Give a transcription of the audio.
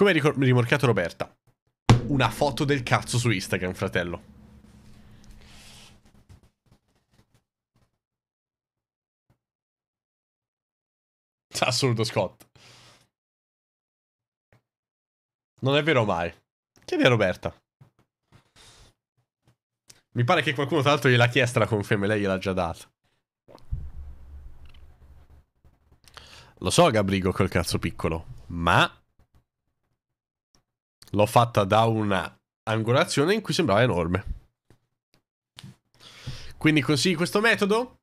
Come ha rimorchiato Roberta. Una foto del cazzo su Instagram, fratello. Assurdo Scott. Non è vero mai. Chiedi a Roberta. Mi pare che qualcuno tra l'altro gliel'ha chiesta la conferma e lei gliel'ha già data. Lo so Gabrigo col cazzo piccolo, ma l'ho fatta da una angolazione in cui sembrava enorme. Quindi consigli questo metodo?